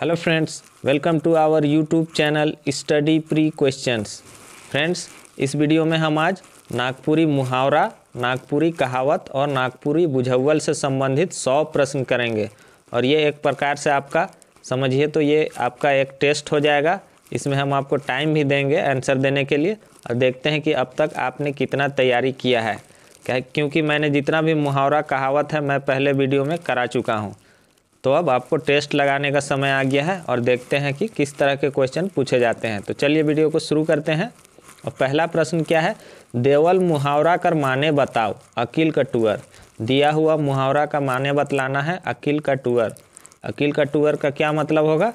hello friends welcome to our YouTube channel study pre questions friends इस video में हम आज नागपुरी मुहावरा नागपुरी कहावत और नागपुरी बुझ्वल से संबंधित सौ प्रश्न करेंगे और ये एक प्रकार से आपका समझिए तो ये आपका एक टेस्ट हो जाएगा इसमें हम आपको टाइम भी देंगे आंसर देने के लिए और देखते हैं कि अब तक आपने कितना तैयारी किया है क्या क्योंकि मैंने जितना भी मुहावरा कहावत है मैं पहले वीडियो में करा चुका हूँ तो अब आपको टेस्ट लगाने का समय आ गया है और देखते हैं कि किस तरह के क्वेश्चन पूछे जाते हैं तो चलिए वीडियो को शुरू करते हैं और पहला प्रश्न क्या है देवल मुहावरा कर माने बताओ अकील का टूअर दिया हुआ मुहावरा का माने बतलाना है अकील का टूअर अकील का टूअर का क्या मतलब होगा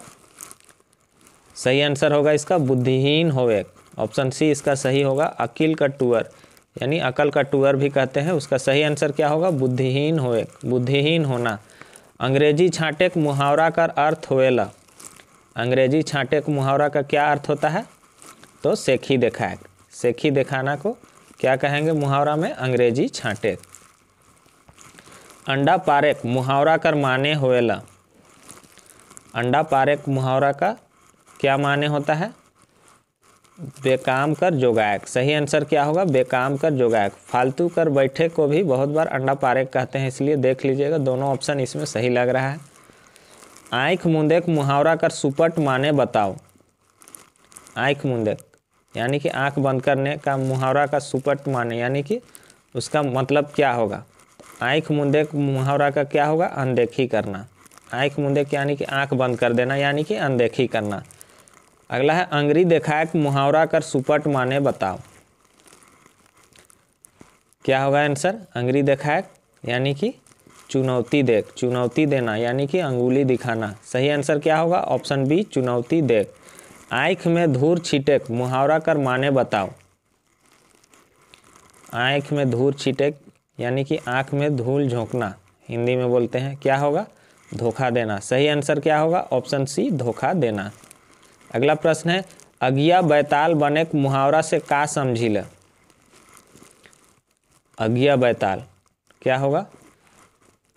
सही आंसर होगा इसका बुद्धिहीन होवे ऑप्शन सी इसका सही होगा अकील का टूअर यानी अकल का टूअर भी कहते हैं उसका सही आंसर क्या होगा बुद्धिहीन होवे बुद्धिहीन होना अंग्रेजी छाटे के मुहावरा का अर्थ हो अंग्रेजी छाँटे के मुहावरा का क्या अर्थ होता है तो सेखी देखा सेखी दिखाना को क्या कहेंगे मुहावरा में अंग्रेजी छाँटे अंडा पारेक मुहावरा कर माने होएला अंडा पारेक मुहावरा का क्या माने होता है बेकाम कर जोगायक सही आंसर क्या होगा बेकाम कर जोगायक फालतू कर बैठे को भी बहुत बार अंडा पारे कहते हैं इसलिए देख लीजिएगा दोनों ऑप्शन इसमें सही लग रहा है आँख मुंदेक मुहावरा कर सुपट माने बताओ आँख मुंदेक यानी कि आँख बंद करने का मुहावरा का सुपट माने यानी कि उसका मतलब क्या होगा आँख मुंदेक मुहावरा का क्या होगा अनदेखी करना आँख मुंदेक यानी कि आँख बंद कर देना यानी कि अनदेखी करना अगला है अंग्री देखायक मुहावरा कर सुपट माने बताओ क्या होगा आंसर अंग्री देखायक यानी कि चुनौती देख चुनौती देना यानी कि अंगुली दिखाना सही आंसर क्या होगा ऑप्शन बी चुनौती देख आँख में धूर छिटेक मुहावरा कर माने बताओ आँख में धूर छिटेक यानी कि आँख में धूल झोंकना हिंदी में बोलते हैं क्या होगा धोखा देना सही आंसर क्या होगा ऑप्शन सी धोखा देना अगला प्रश्न है अगिया बैताल बने मुहावरा से का समझी अगिया बैताल क्या होगा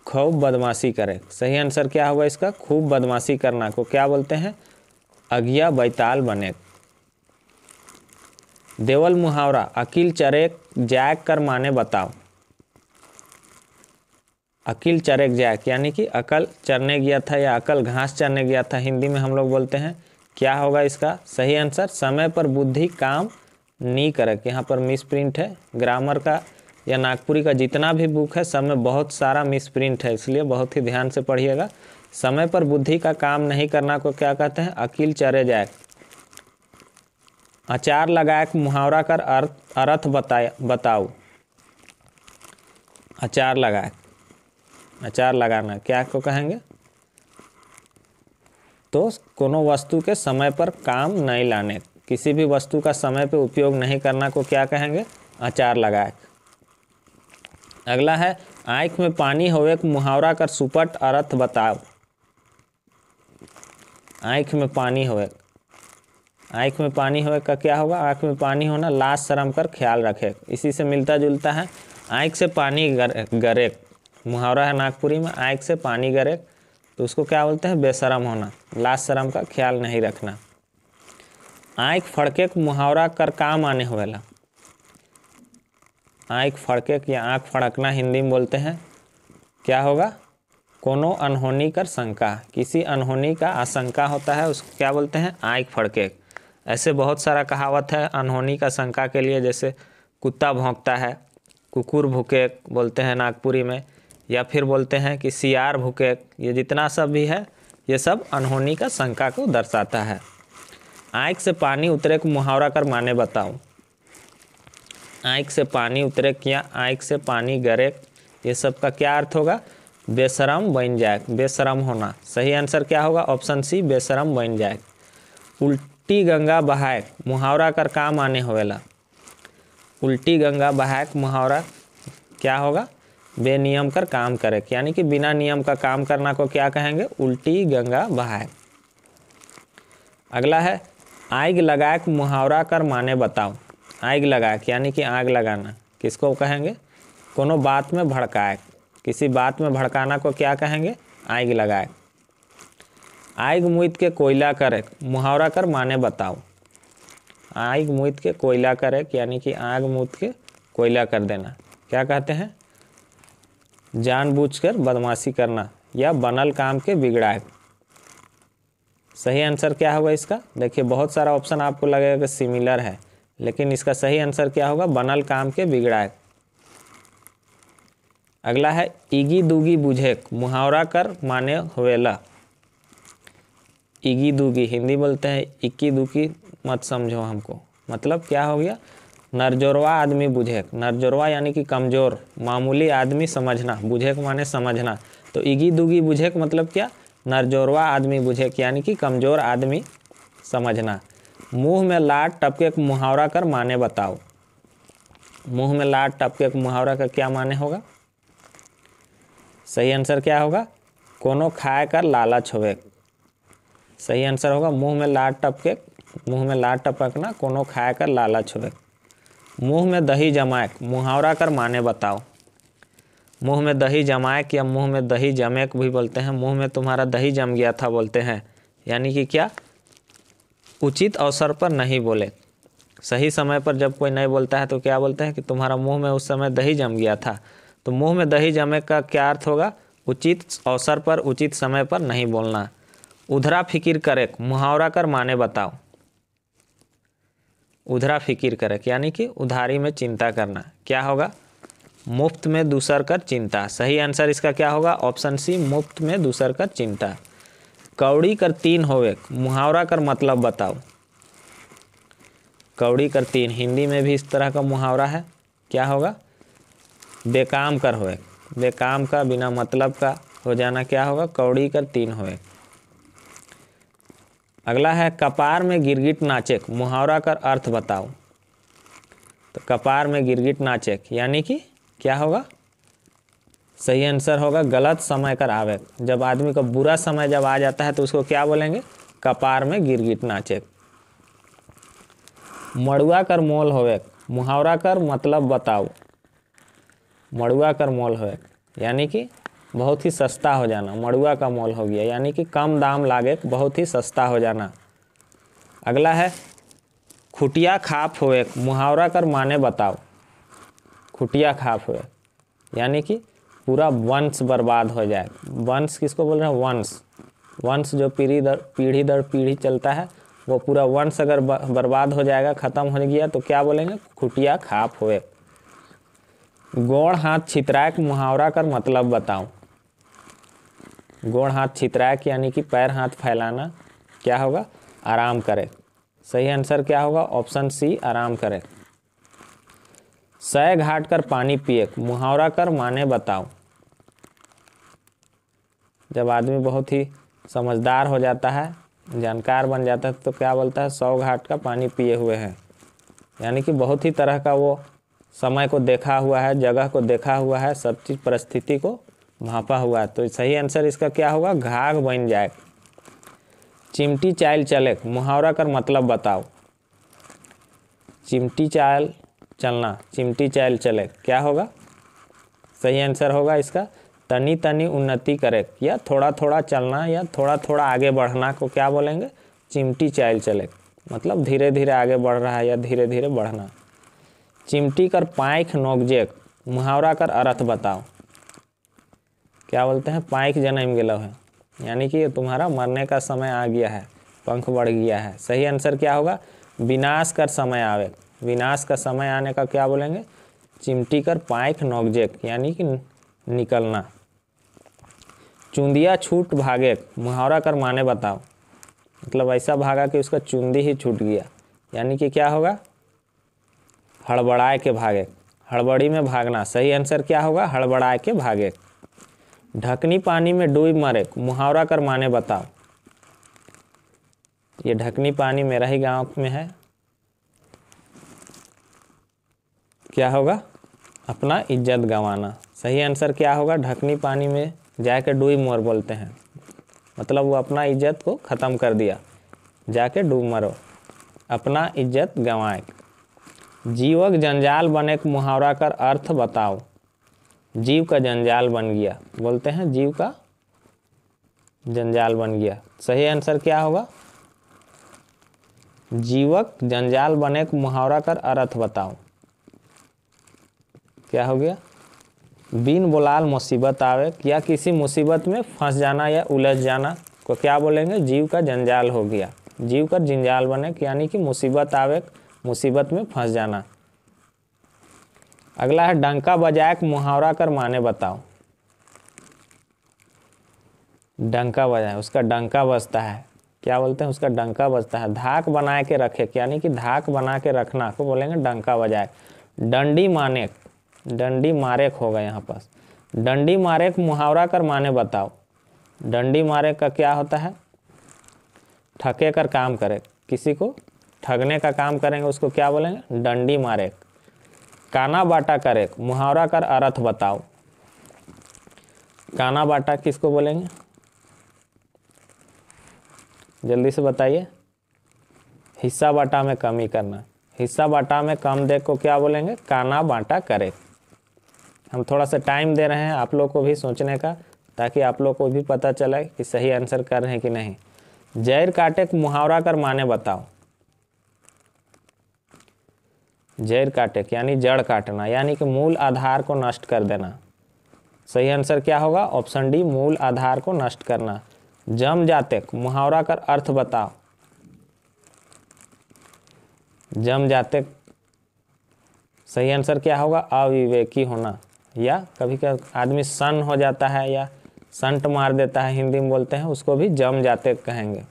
खूब बदमाशी करें सही आंसर क्या होगा इसका खूब बदमाशी करना को क्या बोलते हैं अगिया बैताल बने देवल मुहावरा अकील चरेक जैक कर माने बताओ अकील चरेक जैक यानी कि अकल चरने गया था या अकल घास चरने गया था हिंदी में हम लोग बोलते हैं क्या होगा इसका सही आंसर समय पर बुद्धि काम नहीं करक यहाँ पर मिस प्रिंट है ग्रामर का या नागपुरी का जितना भी बुक है सब में बहुत सारा मिस प्रिंट है इसलिए बहुत ही ध्यान से पढ़िएगा समय पर बुद्धि का काम नहीं करना को क्या कहते हैं अकील चरे जाए अचार लगाए मुहावरा कर अर्थ अर्थ बताए बताओ अचार लगाए अचार लगाना क्या को कहेंगे तो कोनो वस्तु के समय पर काम नहीं लाने किसी भी वस्तु का समय पर उपयोग नहीं करना को क्या कहेंगे अचार लगाए अगला है आँख में पानी होवे मुहावरा कर सुपट अर्थ बताओ आँख में पानी होवे आँख में पानी होवे का क्या होगा आँख में पानी होना लाश शर्म कर ख्याल रखे इसी से मिलता जुलता है आँख से पानी गर, गरे मुहावरा है नागपुरी में आँख से पानी गरे तो उसको क्या बोलते हैं बेशरम होना लाज शरम का ख्याल नहीं रखना आँख फड़के मुहावरा कर काम आने वाला आँख फड़के या आँख फड़कना हिंदी में बोलते हैं क्या होगा कोनो अनहोनी कर शंका किसी अनहोनी का आशंका होता है उसको क्या बोलते हैं आँख फड़के ऐसे बहुत सारा कहावत है अनहोनी का शंका के लिए जैसे कुत्ता भोंकता है कुकुर भूके बोलते हैं नागपुरी में या फिर बोलते हैं कि सियार आर ये जितना सब भी है ये सब अनहोनी का शंका को दर्शाता है आँख से पानी उतरे को मुहावरा कर माने बताओ आँख से पानी उतरे या आँख से पानी गरे ये सब का क्या अर्थ होगा बेशरम बन जाए बेशरम होना सही आंसर क्या होगा ऑप्शन सी बेशरम बन जाए उल्टी गंगा बहाय मुहावरा कर काम आने होवेला उल्टी गंगा बहाय मुहावरा क्या होगा बेनियम कर काम करे यानी कि बिना नियम का काम करना को क्या कहेंगे उल्टी गंगा बहाए अगला है आग लगाए मुहावरा कर माने बताओ आग लगाए यानी कि आग लगाना किसको कहेंगे कोनो बात में भड़काए किसी बात में भड़काना को क्या कहेंगे आग लगाए आग मुइत के कोयला करे मुहावरा कर माने बताओ आग मुइत के कोयला करे यानी कि आग मुत के कोयला कर देना क्या कहते हैं जानबूझकर बदमाशी करना या बनल काम के बिगड़ाए सही आंसर क्या होगा इसका देखिए बहुत सारा ऑप्शन आपको लगेगा कि सिमिलर है लेकिन इसका सही आंसर क्या होगा बनल काम के बिगड़ाए अगला है इगी दुगी बुझे मुहावरा कर माने हुएला इगी दुगी हिंदी बोलते हैं इक्की दुकी मत समझो हमको मतलब क्या हो गया नरजोरवा आदमी बुझेक नरजोरवा यानी कि कमज़ोर मामूली आदमी समझना बुझेक माने समझना तो इगी दुगी बुझेक मतलब क्या नरजोरवा आदमी बुझेक यानी कि कमज़ोर आदमी समझना मुंह में लाट टपके एक मुहावरा कर माने बताओ मुंह में लाट टपके एक मुहावरा का क्या माने होगा सही आंसर क्या होगा कोनो खाए कर लालच होवे सही आंसर होगा मुंह में लाट टपके मुंह में लाट टपकना कोनो खाए कर लालच होवे मुंह में दही जमायक मुहावरा कर माने बताओ मुंह में दही जमाएक या मुंह में दही जमैक भी बोलते हैं मुंह में तुम्हारा दही जम गया था बोलते हैं यानी कि क्या उचित अवसर पर नहीं बोले सही समय पर जब कोई नहीं बोलता है तो क्या बोलते हैं कि तुम्हारा मुंह में उस समय दही जम गया था तो मुंह में दही जमे का क्या अर्थ होगा उचित अवसर पर उचित समय पर नहीं बोलना उधरा फिकिर करे मुहावरा कर माने बताओ उधरा फिकिर करे यानी कि उधारी में चिंता करना क्या होगा मुफ्त में दूसर कर चिंता सही आंसर इसका क्या होगा ऑप्शन सी मुफ्त में दूसर कर चिंता कौड़ी कर तीन होवे मुहावरा कर मतलब बताओ कौड़ी कर तीन हिंदी में भी इस तरह का मुहावरा है क्या होगा बेकाम कर होवे बेकाम का बिना मतलब का हो जाना क्या होगा कौड़ी कर तीन होवे अगला है कपार में गिरगिट नाचेक मुहावरा कर अर्थ बताओ तो कपार में गिरगिट नाचेक यानी कि क्या होगा सही आंसर होगा गलत समय कर आवेक जब आदमी का बुरा समय जब आ जाता है तो उसको क्या बोलेंगे कपार में गिरगिट नाचेक मड़ुआ कर मोल होवेक मुहावरा कर मतलब बताओ मड़ुआ कर मोल होवेक यानी कि बहुत ही सस्ता हो जाना मड़ुआ का मोल हो गया यानी कि कम दाम लागे बहुत ही सस्ता हो जाना अगला है खुटिया खाप हुए मुहावरा कर माने बताओ खुटिया खाप हुए यानी कि पूरा वंश बर्बाद हो जाए वंश किसको बोल रहे हैं वंश वंश जो पीढ़ी दर पीढ़ी दर पीढ़ी चलता है वो पूरा वंश अगर बर्बाद हो जाएगा ख़त्म हो गया तो क्या बोलेंगे खुटिया खाप हुए गोड़ हाथ छितराए मुहावरा कर मतलब बताऊं गोड़ हाथ छितराक यानी कि पैर हाथ फैलाना क्या होगा आराम करे सही आंसर क्या होगा ऑप्शन सी आराम करे सय घाट कर पानी पिए मुहावरा कर माने बताओ जब आदमी बहुत ही समझदार हो जाता है जानकार बन जाता है तो क्या बोलता है सौ घाट का पानी पिए हुए हैं यानी कि बहुत ही तरह का वो समय को देखा हुआ है जगह को देखा हुआ है सब चीज़ परिस्थिति को भापा हुआ तो सही आंसर इसका क्या होगा घाघ बन जाए चिमटी चाल चले मुहावरा कर मतलब बताओ चिमटी चाल चलना चिमटी चाल चले क्या होगा सही आंसर होगा इसका तनी तनी उन्नति करे या थोड़ा थोड़ा चलना या थोड़ा थोड़ा आगे बढ़ना को क्या बोलेंगे चिमटी चाल चले मतलब धीरे धीरे आगे बढ़ रहा है या धीरे धीरे बढ़ना चिमटी कर पाइख नोकजेक मुहावरा कर अर्थ बताओ क्या बोलते हैं पाइक जन्म गया है यानी कि तुम्हारा मरने का समय आ गया है पंख बढ़ गया है सही आंसर क्या होगा विनाश कर समय आवे विनाश का समय आने का क्या बोलेंगे चिमटी कर पाइक नोकजेक यानी कि निकलना चुंदिया छूट भागे मुहावरा कर माने बताओ मतलब ऐसा भागा कि उसका चुंदी ही छूट गया यानी कि क्या होगा हड़बड़ाए के भागे हड़बड़ी में भागना सही आंसर क्या होगा हड़बड़ाए के भागे ढकनी पानी में डूब मरे मुहावरा कर माने बताओ ये ढकनी पानी मेरा ही गांव में है क्या होगा अपना इज्जत गंवाना सही आंसर क्या होगा ढकनी पानी में जाके डूब मोर बोलते हैं मतलब वो अपना इज्जत को ख़त्म कर दिया जाके डूब मरो अपना इज्जत गंवाए जीवक जंजाल बने मुहावरा कर अर्थ बताओ जीव का जंजाल बन गया बोलते हैं जीव का जंजाल बन गया सही आंसर क्या होगा जीवक जंजाल बने मुहावरा कर अर्थ बताओ क्या हो गया बिन बुलाल मुसीबत आवे या किसी मुसीबत में फंस जाना या उलझ जाना को क्या बोलेंगे जीव का जंजाल हो गया जीव का जंजाल बने यानी कि मुसीबत आवे मुसीबत में फंस जाना अगला है डंका बजायक मुहावरा कर माने बताओ डंका बजाए उसका डंका बजता है क्या बोलते हैं उसका डंका बजता है धाक बना के रखे यानी कि धाक बना के रखना को बोलेंगे डंका बजाए डंडी मानेक डंडी मारेक होगा यहाँ पास डंडी मारेक मुहावरा कर माने बताओ डंडी मारेक का क्या होता है ठके कर काम करे किसी को ठगने का काम करेंगे उसको क्या बोलेंगे डंडी मारेक काना बाटा करे मुहावरा कर अर्थ बताओ काना बाटा किसको बोलेंगे जल्दी से बताइए हिस्सा बाटा में कमी करना हिस्सा बाटा में कम देख को क्या बोलेंगे काना बाटा करे हम थोड़ा सा टाइम दे रहे हैं आप लोग को भी सोचने का ताकि आप लोग को भी पता चले कि सही आंसर कर रहे हैं कि नहीं जैर काटे तो मुहावरा कर माने बताओ जड़ काटक यानी जड़ काटना यानी कि मूल आधार को नष्ट कर देना सही आंसर क्या होगा ऑप्शन डी मूल आधार को नष्ट करना जम जातक मुहावरा कर अर्थ बताओ जम जातक सही आंसर क्या होगा अविवेकी होना या कभी कभी आदमी सन हो जाता है या संट मार देता है हिंदी में बोलते हैं उसको भी जम जाते कहेंगे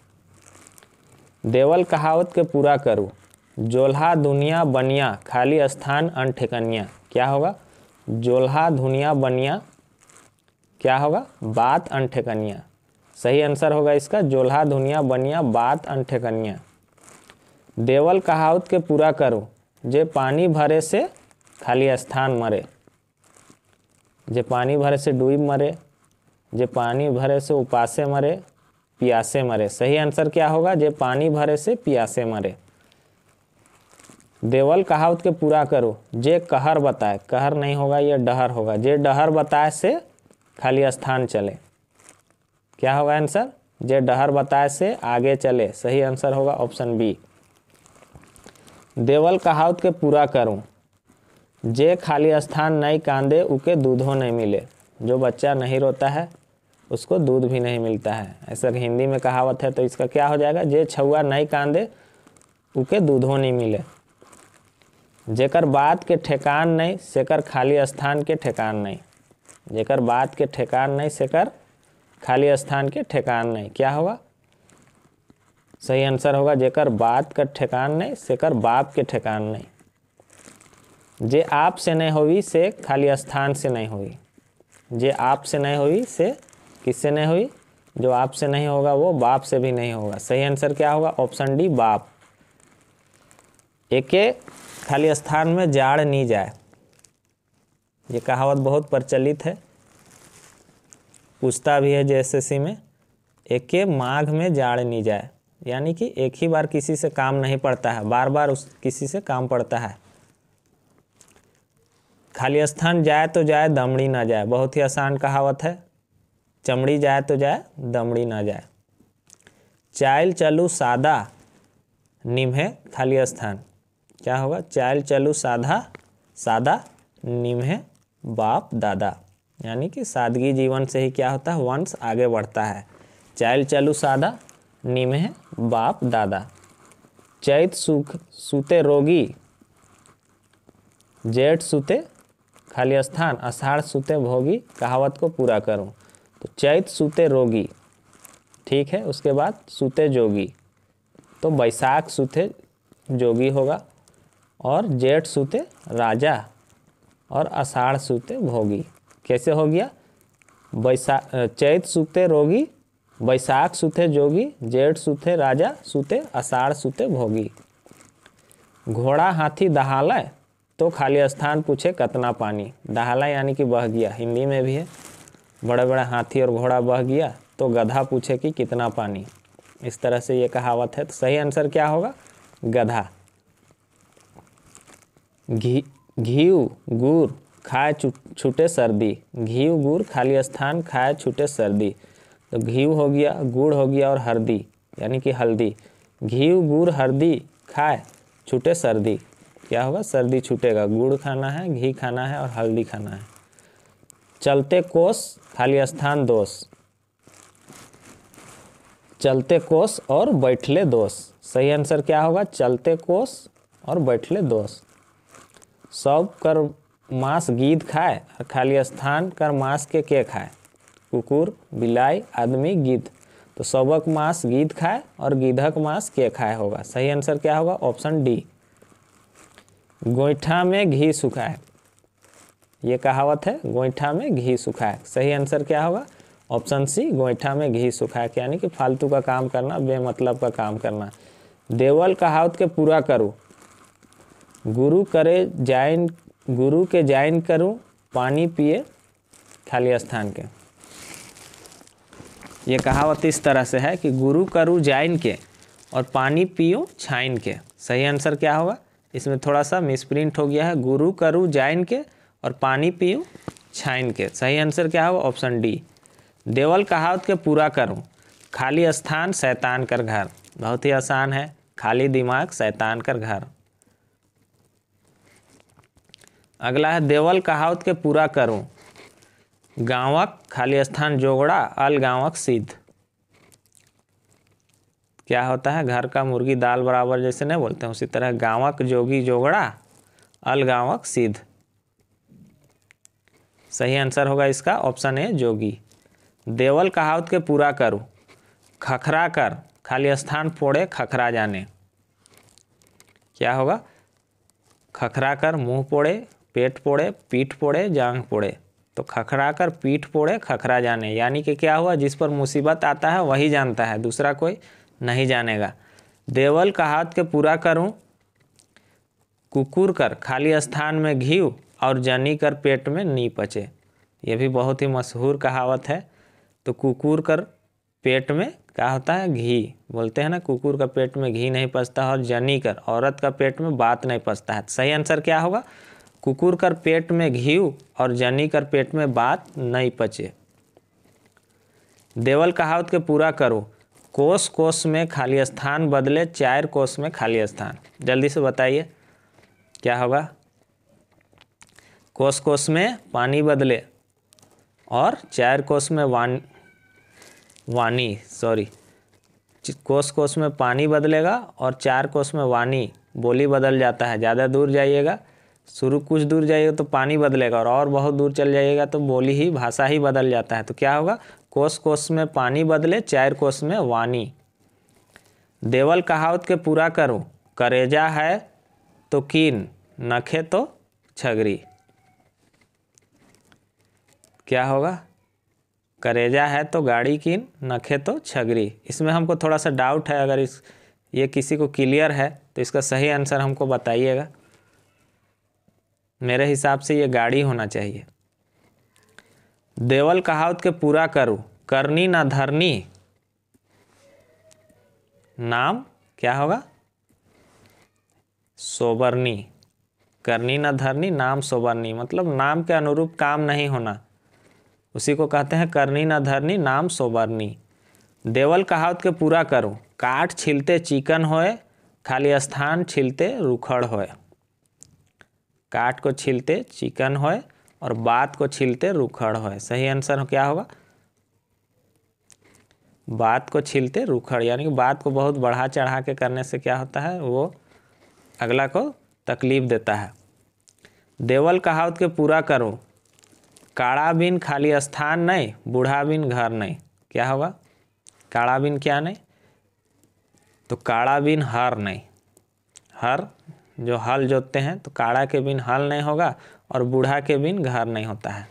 देवल कहावत के पूरा करूँ जोल्हा दुनिया बनिया खाली स्थान अनठेकनिया क्या होगा जोल्हा दुनिया बनिया क्या होगा बात अनठेकनिया सही आंसर होगा इसका जोल्हा दुनिया बनिया बात अनठेकनिया देवल कहावत के पूरा करो जे पानी भरे से खाली स्थान मरे जे पानी भरे से डूब मरे जे पानी भरे से उपासे मरे प्यासे मरे सही आंसर क्या होगा जे पानी भरे से प्यासे मरे देवल कहावत के पूरा करो जे कहर बताए कहर नहीं होगा ये डहर होगा जे डहर बताए से खाली स्थान चले क्या होगा आंसर जे डहर बताए से आगे चले सही आंसर होगा ऑप्शन बी देवल कहावत के पूरा करूं जे खाली स्थान नहीं कांदे उके दूधो नहीं मिले जो बच्चा नहीं रोता है उसको दूध भी नहीं मिलता है ऐसा हिंदी में कहावत है तो इसका क्या हो जाएगा जे छुआ नहीं कांदे उके दूधो नहीं मिले जेकर बात के ठेकान नहीं सेकर खाली स्थान के ठेकान नहीं जेकर बात के ठेकान नहीं सेकर खाली स्थान के ठेकान नहीं क्या होगा सही आंसर होगा जेकर बात का ठेकान नहीं सेकर बाप के ठेकान नहीं जे आप से नहीं हुई से खाली स्थान से नहीं हुई जे आप से नहीं हुई से किससे नहीं हुई जो आपसे नहीं होगा वो बाप से भी नहीं होगा सही आंसर क्या होगा ऑप्शन डी बाप एक खाली स्थान में जाड़ नहीं जाए ये कहावत बहुत प्रचलित है पूछता भी है सी में एक के माघ में जाड़ नहीं जाए यानी कि एक ही बार किसी से काम नहीं पड़ता है बार बार उस किसी से काम पड़ता है खाली स्थान जाए तो जाए दमड़ी ना जाए बहुत ही आसान कहावत है चमड़ी जाए तो जाए दमड़ी ना जाए चाइल चलू सादा निम्हे खाली स्थान क्या होगा चाल चलू साधा सादा निम है बाप दादा यानी कि सादगी जीवन से ही क्या होता है वंश आगे बढ़ता है चाल चलू साधा निम है बाप दादा चैत सुख सुते रोगी जेठ सुते खाली स्थान अषाढ़ सुते भोगी कहावत को पूरा करूं तो चैत सुते रोगी ठीक है उसके बाद सुते जोगी तो बैसाख सुते जोगी होगा और जेठ सूते राजा और अषाढ़ सूते भोगी कैसे हो गया बैसा चैत सूते रोगी वैशाख सूते जोगी जेठ सूते राजा सूते अषाढ़ सूते भोगी घोड़ा हाथी दहालय तो खाली स्थान पूछे कतना पानी दहाला यानी कि बह गया हिंदी में भी है बड़े बड़े हाथी और घोड़ा बह गया तो गधा पूछे कि कितना पानी इस तरह से ये कहावत है तो सही आंसर क्या होगा गधा घी घी गुर खाए छूटे सर्दी घी गुर खाली स्थान खाए छूटे सर्दी तो घी हो गया गुड़ हो गया और हल्दी यानी कि हल्दी घी गुड़ हल्दी खाए छूटे सर्दी क्या होगा सर्दी छूटेगा गुड़ खाना है घी खाना है और हल्दी खाना है चलते कोस खाली स्थान दोष चलते कोस और बैठले दोष सही आंसर क्या होगा चलते कोस और बैठले दोष सब कर मांस गीत खाए और खाली स्थान कर मांस के के खाए कुकुर बिलाई आदमी गीत तो सबक मांस गीत खाए और गीधक मांस के खाए होगा सही आंसर क्या होगा ऑप्शन डी गोईठा में घी सुखाए ये कहावत है गोईठा में घी सुखाए सही आंसर क्या होगा ऑप्शन सी गोईठा में घी सुखाए यानी कि फालतू का काम करना बेमतलब का काम करना देवल कहावत के पूरा करूँ गुरु करे जाइन गुरु के जाइन करूं पानी पिए खाली स्थान के ये कहावत इस तरह से है कि गुरु करूँ जाइन के और पानी पियो छाइन के सही आंसर क्या होगा इसमें थोड़ा सा मिसप्रिंट हो गया है गुरु करूँ जाइन के और पानी पियो छाइन के सही आंसर क्या होगा ऑप्शन डी देवल कहावत के पूरा करूँ खाली स्थान शैतान कर घर बहुत ही आसान है खाली दिमाग शैतान कर घर अगला है देवल कहावत के पूरा करूं गांवक खाली स्थान जोगड़ा अल गांवक सिद्ध क्या होता है घर का मुर्गी दाल बराबर जैसे नहीं बोलते हैं उसी तरह गांवक जोगी जोगड़ा अल गांवक सिद्ध सही आंसर होगा इसका ऑप्शन ए जोगी देवल कहावत के पूरा करो खखरा कर खाली स्थान फोड़े खखरा जाने क्या होगा खखरा कर मुंह पोड़े पेट पोड़े पीठ पोड़े जांग पोड़े तो खखरा कर पीठ पोड़े खखरा जाने यानी कि क्या हुआ जिस पर मुसीबत आता है वही जानता है दूसरा कोई नहीं जानेगा देवल का हाथ के पूरा करूं कुकुर कर खाली स्थान में घी और जनी कर पेट में नी पचे यह भी बहुत ही मशहूर कहावत है तो कुकुर कर पेट में क्या होता है घी बोलते हैं ना कुकुर का पेट में घी नहीं पचता और जनी कर औरत का पेट में बात नहीं पचता है तो सही आंसर क्या होगा कुकुर कर पेट में घीव और जनी कर पेट में बात नहीं पचे देवल कहावत के पूरा करो कोस कोस में खाली स्थान बदले चार कोस में खाली स्थान जल्दी से बताइए क्या होगा कोस कोस में पानी बदले और चार कोस में वान वानी सॉरी कोस कोस में पानी बदलेगा और चार कोस में वानी बोली बदल जाता है ज़्यादा दूर जाइएगा शुरू कुछ दूर जाइएगा तो पानी बदलेगा और और बहुत दूर चल जाइएगा तो बोली ही भाषा ही बदल जाता है तो क्या होगा कोस कोस में पानी बदले चार कोश में वानी देवल कहावत के पूरा करो करेजा है तो कीन नखे तो छगरी क्या होगा करेजा है तो गाड़ी कीन नखे तो छगरी इसमें हमको थोड़ा सा डाउट है अगर इस ये किसी को क्लियर है तो इसका सही आंसर हमको बताइएगा मेरे हिसाब से ये गाड़ी होना चाहिए देवल कहावत के पूरा करूँ करनी ना धरनी नाम क्या होगा सोबरनी करनी ना धरनी नाम सोबरनी मतलब नाम के अनुरूप काम नहीं होना उसी को कहते हैं करनी ना धरनी नाम सोबरनी देवल कहावत के पूरा करो काट छिलते चिकन होए खाली स्थान छिलते रुखड़ होए काट को छीलते चिकन होए और बात को छीलते रूखड़ होए सही आंसर हो क्या होगा बात को छीलते रूखड़ यानी कि बात को बहुत बढ़ा चढ़ा के करने से क्या होता है वो अगला को तकलीफ देता है देवल कहावत के पूरा करो काड़ा बिन खाली स्थान नहीं बूढ़ा बिन घर नहीं क्या होगा काड़ा बिन क्या नहीं तो काड़ा बिन हर नहीं हर जो हल जोतते हैं तो काड़ा के बिन हल नहीं होगा और बूढ़ा के बिन घर नहीं होता है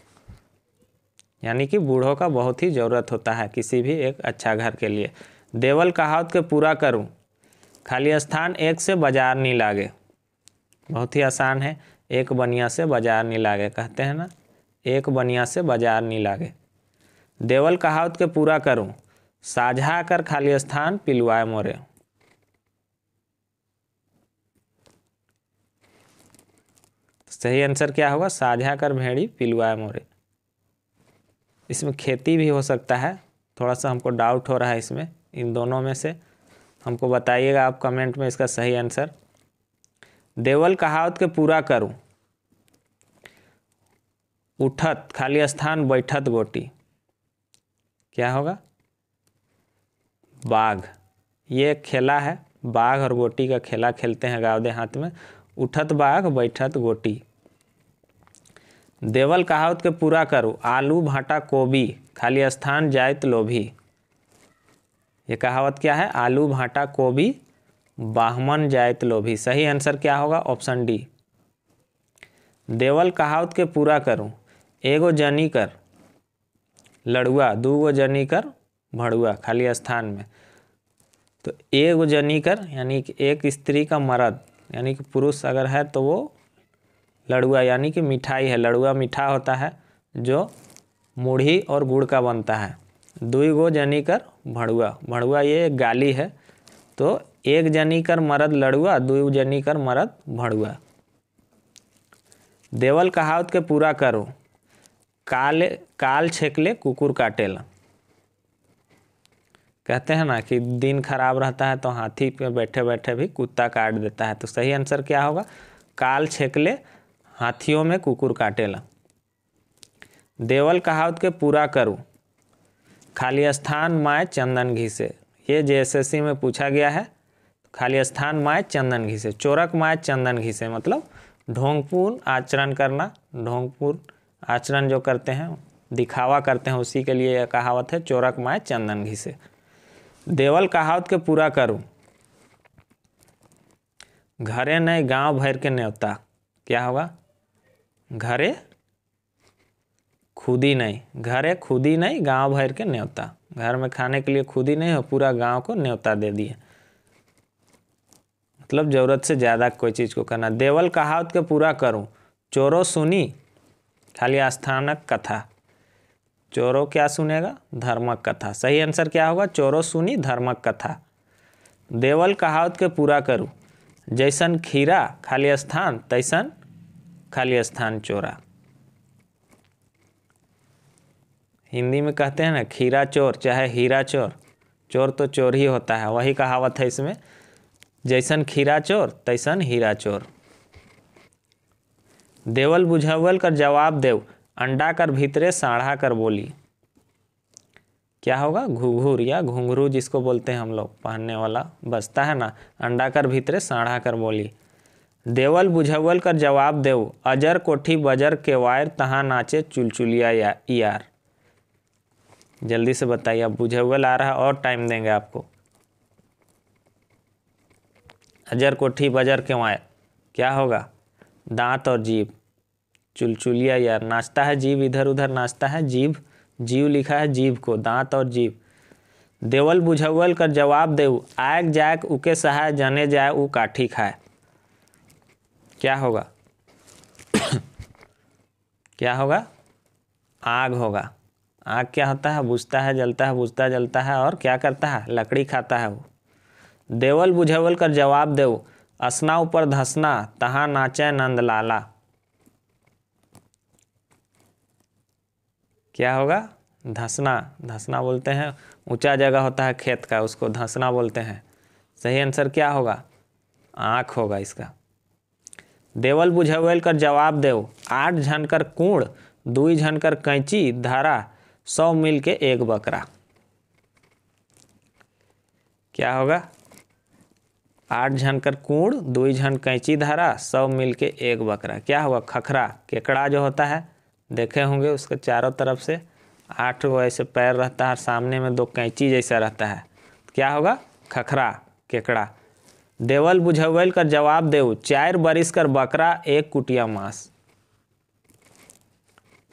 यानी कि बूढ़ों का बहुत ही ज़रूरत होता है किसी भी एक अच्छा घर के लिए देवल कहावत के पूरा करूं खाली स्थान एक से बाजार नहीं लागे बहुत ही आसान है एक बनिया से बाजार नहीं लागे कहते हैं ना एक बनिया से बाजार नहीं लागे देवल कहावत के पूरा करूं साझा कर खाली स्थान पिलवाए मोरे सही आंसर क्या होगा साझा कर भेड़ी पिलवाए मोरे इसमें खेती भी हो सकता है थोड़ा सा हमको डाउट हो रहा है इसमें इन दोनों में से हमको बताइएगा आप कमेंट में इसका सही आंसर देवल कहावत के पूरा करूं उठत खाली स्थान बैठत गोटी क्या होगा बाघ ये खेला है बाघ और गोटी का खेला खेलते हैं गाँव देहात में उठत बाघ बैठत गोटी देवल कहावत के पूरा करो आलू भाटा कोबी खाली स्थान जायत लोभी ये कहावत क्या है आलू भाटा कोबी बाहमन जायत लोभी सही आंसर क्या होगा ऑप्शन डी देवल कहावत के पूरा करूँ एगो जनी कर लड़ुआ दूगो जनी कर भड़ुआ खाली स्थान में तो एगो जनी कर यानी कि एक स्त्री का मर्द यानी कि पुरुष अगर है तो वो लड़ुआ यानी कि मिठाई है लड़ुआ मीठा होता है जो मुढ़ी और गुड़ का बनता है दुई गो जनी कर भड़ुआ भड़ुआ ये एक गाली है तो एक जनी कर मरद लड़ुआ दुई जनी कर मरद भड़ुआ देवल कहावत के पूरा करो काले काल छेकले कुकुर काटेला कहते हैं ना कि दिन खराब रहता है तो हाथी पे बैठे बैठे भी कुत्ता काट देता है तो सही आंसर क्या होगा काल छेकले हाथियों में कुकुर काटेला देवल कहावत के पूरा करूँ खाली स्थान माए चंदन घी से ये जेएसएससी में पूछा गया है तो खाली स्थान माए चंदन घी से चोरक माए चंदन घी से मतलब ढोंगपूर्ण आचरण करना ढोंगपूर्ण आचरण जो करते हैं दिखावा करते हैं उसी के लिए यह कहावत है चोरक माए चंदन घी से देवल कहावत के पूरा करूँ घरे नहीं गांव भर के न्योता क्या होगा घरे खुदी नहीं घरे ही नहीं गांव भर के न्योता घर में खाने के लिए खुद ही नहीं और पूरा गांव को न्योता दे दिया मतलब ज़रूरत से ज़्यादा कोई चीज़ को करना देवल कहावत के पूरा करूँ चोरों सुनी खाली स्थानक कथा चोरों क्या सुनेगा धर्मक कथा सही आंसर क्या होगा चोरों सुनी धर्मक कथा देवल कहावत के पूरा करूँ जैसन खीरा खाली स्थान तैसन खाली स्थान चोरा हिंदी में कहते हैं ना खीरा चोर चाहे हीरा चोर चोर तो चोर ही होता है वही कहावत है इसमें जैसन खीरा चोर तैसन हीरा चोर देवल बुझावल कर जवाब देव अंडा कर भीतरे साढ़ा कर बोली क्या होगा घुघूर या घुंघरू जिसको बोलते हैं हम लोग पहनने वाला बसता है ना अंडा कर भीतरे साढ़ा कर बोली देवल बुझवल कर जवाब देव अजर कोठी बजर के वायर तहाँ नाचे चुलचुलिया या यार जल्दी से बताइए अब बुझवल आ रहा है और टाइम देंगे आपको अजर कोठी बजर के वायर क्या होगा दांत और जीभ चुलचुलिया यार नाचता है जीव इधर उधर नाचता है जीव जीव लिखा है जीव को दांत और जीव देवल बुझवल कर जवाब देव आग जायक उके सहाय जने जाए ऊ काठी खाए क्या होगा क्या होगा आग होगा आग क्या होता है बुझता है जलता है बुझता जलता है और क्या करता है लकड़ी खाता है वो देवल बुझेवल कर जवाब देव असना ऊपर धसना तहाँ नाचे नंदलाला क्या होगा धसना धसना बोलते हैं ऊंचा जगह होता है खेत का उसको धसना बोलते हैं सही आंसर क्या होगा आँख होगा इसका देवल बुझावेल कर जवाब देव आठ झन कर कूड़ दुई झन कर कैंची धारा सौ मिल के एक बकरा क्या होगा आठ झन कर कूड़ दुई झन कैंची धारा सौ मिल के एक बकरा क्या होगा खखरा केकड़ा जो होता है देखे होंगे उसके चारों तरफ से आठ गो ऐसे पैर रहता है सामने में दो कैंची जैसा रहता है क्या होगा खखरा केकड़ा देवल बुझवल कर जवाब देव चार बरिस कर बकरा एक कुटिया मांस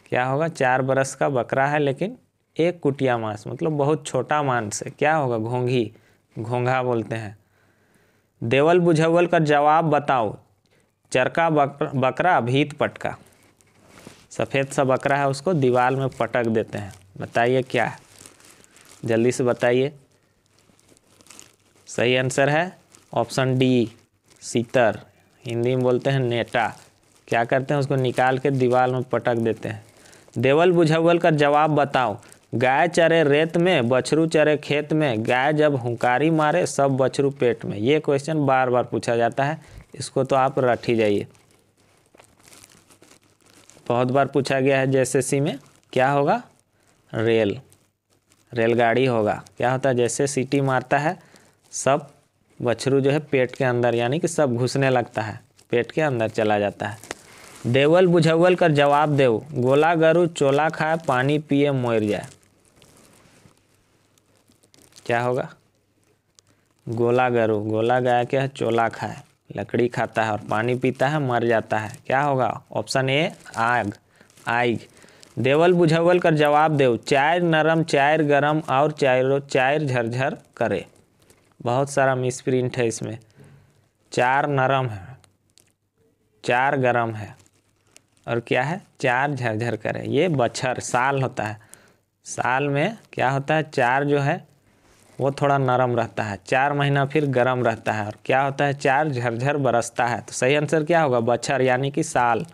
क्या होगा चार बरस का बकरा है लेकिन एक कुटिया मांस मतलब बहुत छोटा मांस है क्या होगा घोंघी घोंघा बोलते हैं देवल बुझवल कर जवाब बताओ चरका बकर, बकरा भीत पटका सफ़ेद सा बकरा है उसको दीवार में पटक देते हैं बताइए क्या है जल्दी से बताइए सही आंसर है ऑप्शन डी सीतर हिंदी में बोलते हैं नेटा क्या करते हैं उसको निकाल के दीवार में पटक देते हैं देवल बुझवल का जवाब बताओ गाय चरे रेत में बछरू चरे खेत में गाय जब हुंकारी मारे सब बछरू पेट में ये क्वेश्चन बार बार पूछा जाता है इसको तो आप रट ही जाइए बहुत बार पूछा गया है सी में क्या होगा रेल रेलगाड़ी होगा क्या होता है जैसे सिटी मारता है सब बछरू जो है पेट के अंदर यानी कि सब घुसने लगता है पेट के अंदर चला जाता है देवल बुझौल कर जवाब देव गोला गरु चोला खाए पानी पिए मोर जाए क्या होगा गोला गरु गोला गाय क्या है चोला खाए लकड़ी खाता है और पानी पीता है मर जाता है क्या होगा ऑप्शन ए आग आग देवल बुझवल कर जवाब देव चाय नरम चायर गरम और चायरो चायर झरझर करे बहुत सारा मिसप्रिंट है इसमें चार नरम है चार गरम है और क्या है चार झरझर करे ये बच्छर साल होता है साल में क्या होता है चार जो है वो थोड़ा नरम रहता है चार महीना फिर गर्म रहता है और क्या होता है चार झरझर बरसता है तो सही आंसर क्या होगा बच्छर यानी कि साल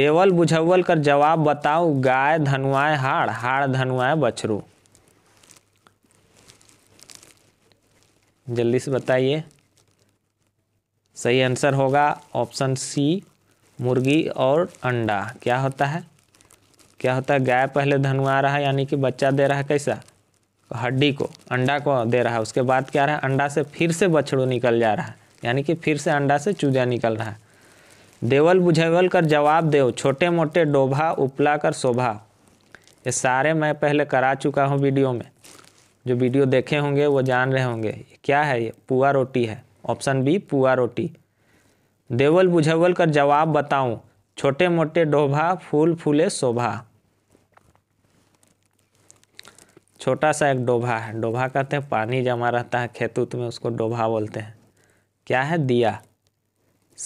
देवल बुझवल कर जवाब बताओ गाय धनुआए हाड़ हाड़ धनुआए बछरू जल्दी से बताइए सही आंसर होगा ऑप्शन सी मुर्गी और अंडा क्या होता है क्या होता है गाय पहले धनुआ रहा है यानी कि बच्चा दे रहा है कैसा हड्डी को अंडा को दे रहा है उसके बाद क्या रहा है अंडा से फिर से बछड़ू निकल जा रहा है यानी कि फिर से अंडा से चूजा निकल रहा है देवल बुझेवल कर जवाब दो छोटे मोटे डोभा उपला कर शोभा ये सारे मैं पहले करा चुका हूँ वीडियो में जो वीडियो देखे होंगे वो जान रहे होंगे क्या है ये पुआ रोटी है ऑप्शन बी पुआ रोटी देवल बुझवल कर जवाब बताऊं छोटे मोटे डोभा फूल फूले शोभा छोटा सा एक डोभा है डोभा कहते हैं पानी जमा रहता है खेत उत में उसको डोभा बोलते हैं क्या है दिया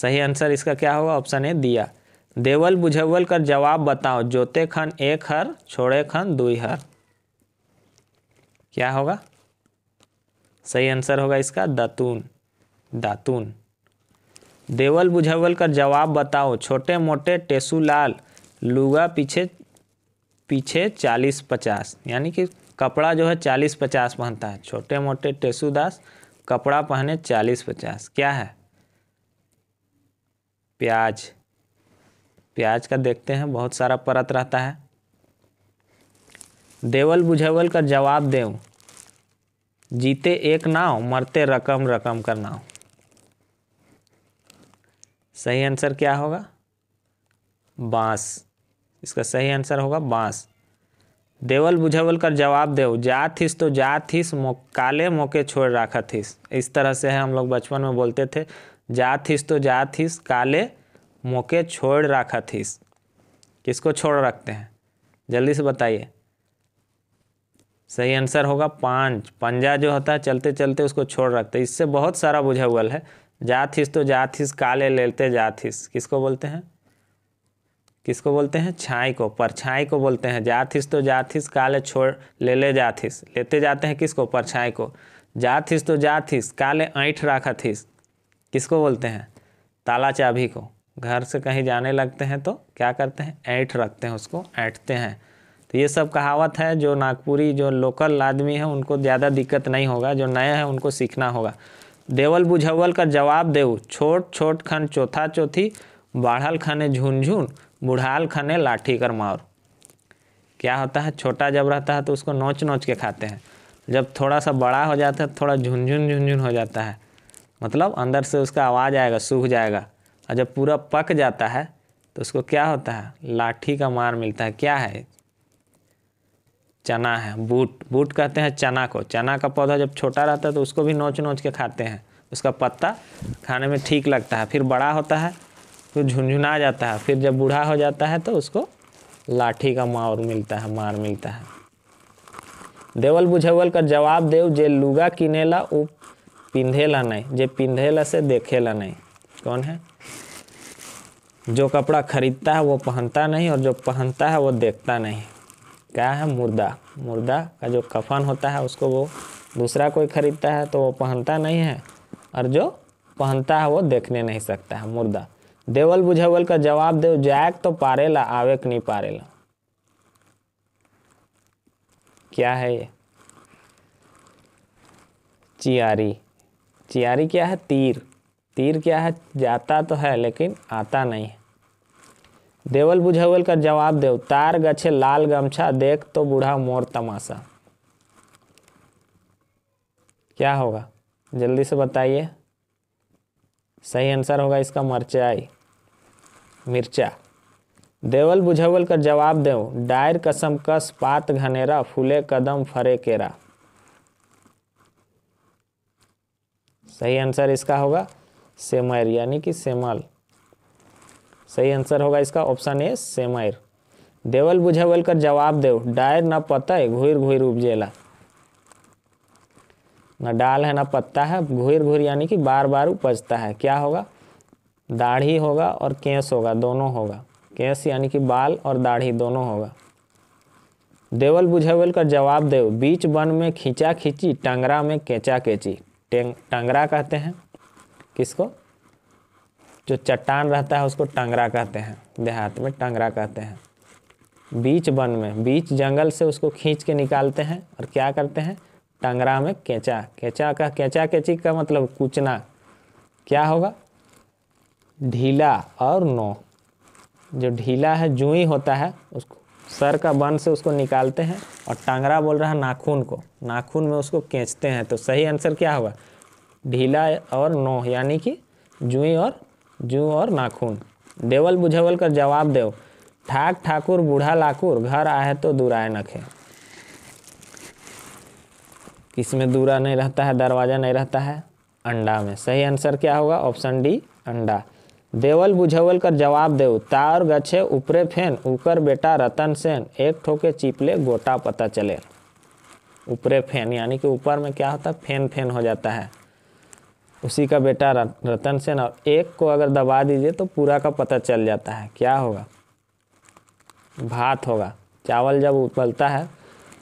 सही आंसर इसका क्या होगा ऑप्शन ए दिया देवल बुझवल कर जवाब बताओ जोते खन एक हर छोड़े खन दुई हर क्या होगा सही आंसर होगा इसका दातून दातून देवल बुझवल का जवाब बताओ छोटे मोटे टेसू लाल लुगा पीछे पीछे चालीस पचास यानी कि कपड़ा जो है चालीस पचास पहनता है छोटे मोटे टेसू दास कपड़ा पहने चालीस पचास क्या है प्याज प्याज का देखते हैं बहुत सारा परत रहता है देवल बुझेवल का जवाब दे जीते एक नाव मरते रकम रकम का नाव सही आंसर क्या होगा बांस इसका सही आंसर होगा बांस देवल बुझेवल कर जवाब दे जा हिस तो जात हिस मो, काले मौके छोड़ रखा थीस इस तरह से है हम लोग बचपन में बोलते थे जा हिस तो जात हिस काले मौके छोड़ रखा थीस किसको छोड़ रखते हैं जल्दी से बताइए सही आंसर होगा पांच पंजा जो होता है चलते चलते उसको छोड़ रखते इससे बहुत सारा बुझा हुआ है जाथिस तो जाथिस काले लेते जाथिस किसको बोलते हैं किसको बोलते हैं छाई को परछाई को बोलते हैं जाथिस तो जाथिस काले छोड़ ले ले जाथिस लेते जाते हैं किसको परछाई को जाथिस तो जाथिस काले ऐठ राखा थीस किसको बोलते हैं ताला चाभी को घर से कहीं जाने लगते हैं तो क्या करते हैं ऐठ रखते हैं उसको ऐठते हैं तो ये सब कहावत है जो नागपुरी जो लोकल आदमी है उनको ज़्यादा दिक्कत नहीं होगा जो नए हैं उनको सीखना होगा देवल बुझवल का जवाब देऊ छोट छोट खन चौथा चौथी बाढ़ल खने झुनझुन बुढ़ाल खने लाठी कर मार क्या होता है छोटा जब रहता है तो उसको नोच नोच के खाते हैं जब थोड़ा सा बड़ा हो जाता है तो थोड़ा झुनझुन झुनझुन हो जाता है मतलब अंदर से उसका आवाज़ आएगा सूख जाएगा और जब पूरा पक जाता है तो उसको क्या होता है लाठी का मार मिलता है क्या है चना है बूट बूट कहते हैं चना को चना का पौधा जब छोटा रहता है तो उसको भी नोच नोच के खाते हैं उसका पत्ता खाने में ठीक लगता है फिर बड़ा होता है फिर झुंझुना जाता है फिर जब बूढ़ा हो जाता है तो उसको लाठी का मार मिलता है मार मिलता है देवल बुझेवल का जवाब देव जे लुगा किनेला वो पिंधेला नहीं जे पिंधेला से देखेला नहीं कौन है जो कपड़ा खरीदता है वो पहनता नहीं और जो पहनता है वो देखता नहीं क्या है मुर्दा मुर्दा का जो कफन होता है उसको वो दूसरा कोई खरीदता है तो वो पहनता नहीं है और जो पहनता है वो देखने नहीं सकता है मुर्दा देवल बुझावल का जवाब देव जायक तो पारेला आवेक नहीं पारेला क्या है ये चियारी चियारी क्या है तीर तीर क्या है जाता तो है लेकिन आता नहीं है देवल बुझावल का जवाब देव तार गछे लाल गमछा देख तो बूढ़ा मोर तमाशा क्या होगा जल्दी से बताइए सही आंसर होगा इसका मरचाई मिर्चा देवल बुझावल का जवाब देव डायर कसम कस पात घनेरा फूले कदम फरे केरा सही आंसर इसका होगा सेमर यानी कि सेमल सही आंसर होगा इसका ऑप्शन ए सेमैर देवल बुझेवल कर जवाब देव डायर ना पता है घुर घुर उपजेला ना डाल है ना पत्ता है घुर घुर यानी कि बार बार उपजता है क्या होगा दाढ़ी होगा और केस होगा दोनों होगा केस यानी कि बाल और दाढ़ी दोनों होगा देवल बुझेवल कर जवाब देव बीच वन में खींचा खींची टंगरा में केचा केची टंगरा कहते हैं किसको जो चट्टान रहता है उसको टंगरा कहते हैं देहात में टंगरा कहते हैं बीच वन में बीच जंगल से उसको खींच के निकालते हैं और क्या करते हैं टंगरा में कैचा कैचा का केंचा केची का मतलब कुचना क्या होगा ढीला और नो जो ढीला है जुई होता है उसको सर का बन से उसको निकालते हैं और टांगरा बोल रहा है नाखून को नाखून में उसको केंचते हैं तो सही आंसर क्या होगा ढीला और नो यानी कि जुई और जू और नाखून देवल बुझेवल कर जवाब देव ठाक ठाकुर बूढ़ा लाकुर घर तो आए तो दूराए नखे में दूरा नहीं रहता है दरवाज़ा नहीं रहता है अंडा में सही आंसर क्या होगा ऑप्शन डी अंडा देवल बुझेवल कर जवाब देव तार गछे ऊपरे फेन ऊपर बेटा रतन सेन एक ठोके चिपले गोटा पता चले ऊपरे फेन यानी कि ऊपर में क्या होता है फेन फेन हो जाता है उसी का बेटा रतन सेन और एक को अगर दबा दीजिए तो पूरा का पता चल जाता है क्या होगा भात होगा चावल जब उबलता है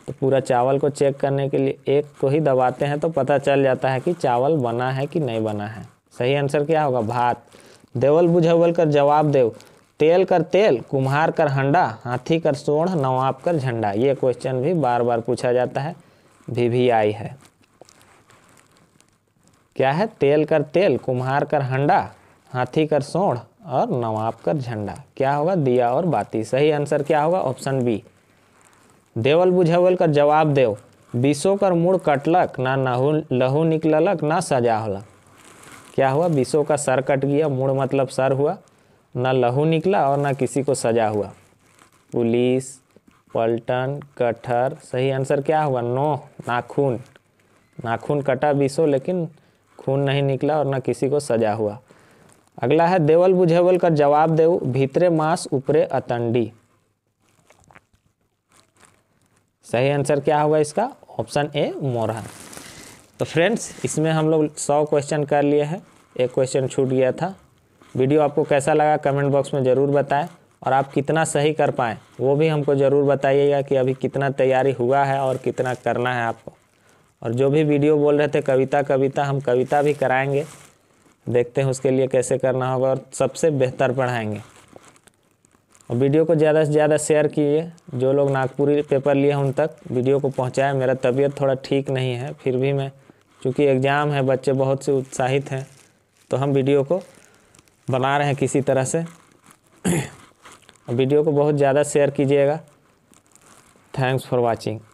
तो पूरा चावल को चेक करने के लिए एक को ही दबाते हैं तो पता चल जाता है कि चावल बना है कि नहीं बना है सही आंसर क्या होगा भात देवल बुझवल कर जवाब देव तेल कर तेल कुम्हार कर हंडा हाथी कर सोढ़ नवाब कर झंडा ये क्वेश्चन भी बार बार पूछा जाता है भी, भी आई है क्या है तेल कर तेल कुम्हार कर हंडा हाथी कर सोढ़ और नवाब कर झंडा क्या होगा दिया और बाती सही आंसर क्या होगा ऑप्शन बी देवल बुझावल कर जवाब देव बीसों कर मुड़ कटलक ना नहू लहू निकललक ना सजा होलक क्या हुआ बीसों का सर कट गया मुड़ मतलब सर हुआ ना लहू निकला और ना किसी को सजा हुआ पुलिस पलटन कटहर सही आंसर क्या हुआ नो नाखून नाखून कटा बीसों लेकिन खून नहीं निकला और न किसी को सजा हुआ अगला है देवल बुझेवल का जवाब देव भीतरे मांस ऊपरे अतंडी सही आंसर क्या होगा इसका ऑप्शन ए मोरहा तो फ्रेंड्स इसमें हम लोग सौ क्वेश्चन कर लिए हैं एक क्वेश्चन छूट गया था वीडियो आपको कैसा लगा कमेंट बॉक्स में ज़रूर बताएं और आप कितना सही कर पाएँ वो भी हमको ज़रूर बताइएगा कि अभी कितना तैयारी हुआ है और कितना करना है आपको और जो भी वीडियो बोल रहे थे कविता कविता हम कविता भी कराएंगे देखते हैं उसके लिए कैसे करना होगा और सबसे बेहतर पढ़ाएंगे और वीडियो को ज़्यादा से ज़्यादा शेयर किए जो लोग नागपुरी पेपर लिए उन तक वीडियो को पहुँचाए मेरा तबीयत थोड़ा ठीक नहीं है फिर भी मैं चूँकि एग्ज़ाम है बच्चे बहुत से उत्साहित हैं तो हम वीडियो को बना रहे हैं किसी तरह से वीडियो को बहुत ज़्यादा शेयर कीजिएगा थैंक्स फॉर वाचिंग